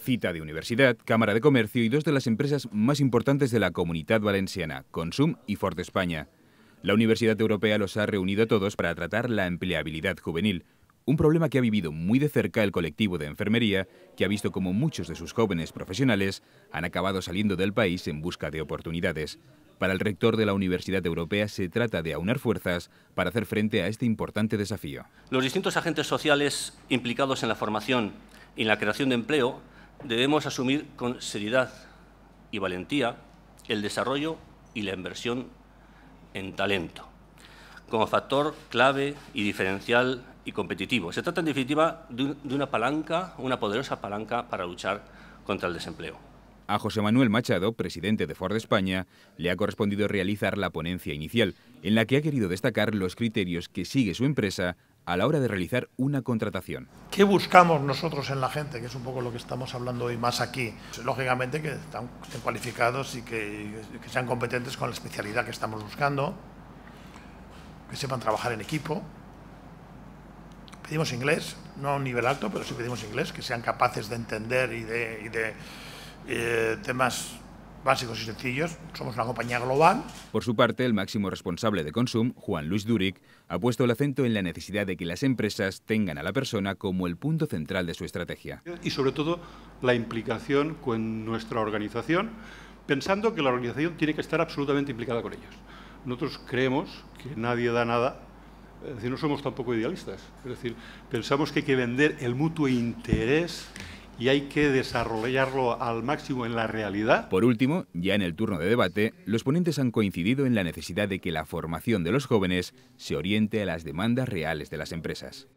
Cita de Universidad, Cámara de Comercio y dos de las empresas más importantes de la comunidad valenciana, Consum y Ford España. La Universidad Europea los ha reunido a todos para tratar la empleabilidad juvenil, un problema que ha vivido muy de cerca el colectivo de enfermería, que ha visto como muchos de sus jóvenes profesionales han acabado saliendo del país en busca de oportunidades. Para el rector de la Universidad Europea se trata de aunar fuerzas para hacer frente a este importante desafío. Los distintos agentes sociales implicados en la formación y en la creación de empleo debemos asumir con seriedad y valentía el desarrollo y la inversión en talento como factor clave y diferencial y competitivo. Se trata, en definitiva, de una palanca, una poderosa palanca para luchar contra el desempleo. A José Manuel Machado, presidente de Ford España, le ha correspondido realizar la ponencia inicial, en la que ha querido destacar los criterios que sigue su empresa a la hora de realizar una contratación. ¿Qué buscamos nosotros en la gente? Que es un poco lo que estamos hablando hoy más aquí. Lógicamente que estén cualificados y que, sean competentes con la especialidad que estamos buscando, que sepan trabajar en equipo. Pedimos inglés, no a un nivel alto, pero sí pedimos inglés, que sean capaces de entender y de, eh, temas básicos y sencillos. Somos una compañía global. Por su parte, el máximo responsable de Consum, Juan Luis Duric, ha puesto el acento en la necesidad de que las empresas tengan a la persona como el punto central de su estrategia. Y sobre todo la implicación con nuestra organización, pensando que la organización tiene que estar absolutamente implicada con ellos. Nosotros creemos que nadie da nada. Es decir, no somos tampoco idealistas. Es decir, pensamos que hay que vender el mutuo interés y hay que desarrollarlo al máximo en la realidad. Por último, ya en el turno de debate, los ponentes han coincidido en la necesidad de que la formación de los jóvenes se oriente a las demandas reales de las empresas.